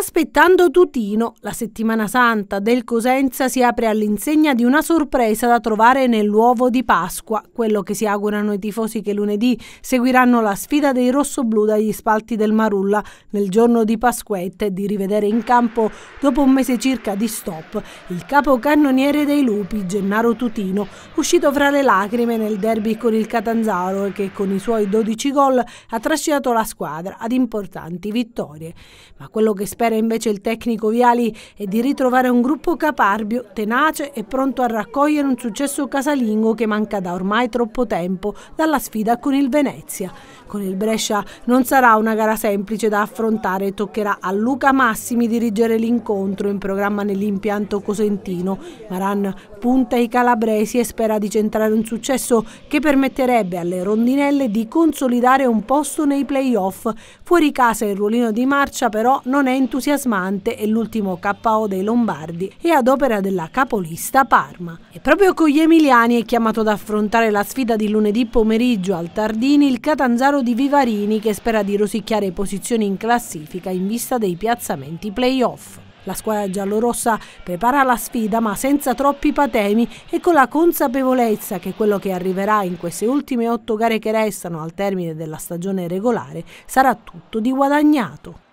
Aspettando Tutino, la settimana santa del Cosenza si apre all'insegna di una sorpresa da trovare nell'uovo di Pasqua, quello che si augurano i tifosi che lunedì seguiranno la sfida dei rossoblù dagli spalti del Marulla nel giorno di Pasquetta e di rivedere in campo dopo un mese circa di stop il capocannoniere dei lupi Gennaro Tutino, uscito fra le lacrime nel derby con il Catanzaro e che con i suoi 12 gol ha trascinato la squadra ad importanti vittorie. Ma quello che spera spera invece il tecnico Viali è di ritrovare un gruppo caparbio, tenace e pronto a raccogliere un successo casalingo che manca da ormai troppo tempo dalla sfida con il Venezia. Con il Brescia non sarà una gara semplice da affrontare e toccherà a Luca Massimi dirigere l'incontro in programma nell'impianto cosentino. Maran punta i calabresi e spera di centrare un successo che permetterebbe alle rondinelle di consolidare un posto nei playoff. Fuori casa il ruolino di marcia però non è entusiasmante entusiasmante e l'ultimo KO dei Lombardi e ad opera della capolista Parma. E proprio con gli emiliani è chiamato ad affrontare la sfida di lunedì pomeriggio al Tardini il Catanzaro di Vivarini che spera di rosicchiare posizioni in classifica in vista dei piazzamenti playoff. La squadra giallorossa prepara la sfida ma senza troppi patemi e con la consapevolezza che quello che arriverà in queste ultime otto gare che restano al termine della stagione regolare sarà tutto di guadagnato.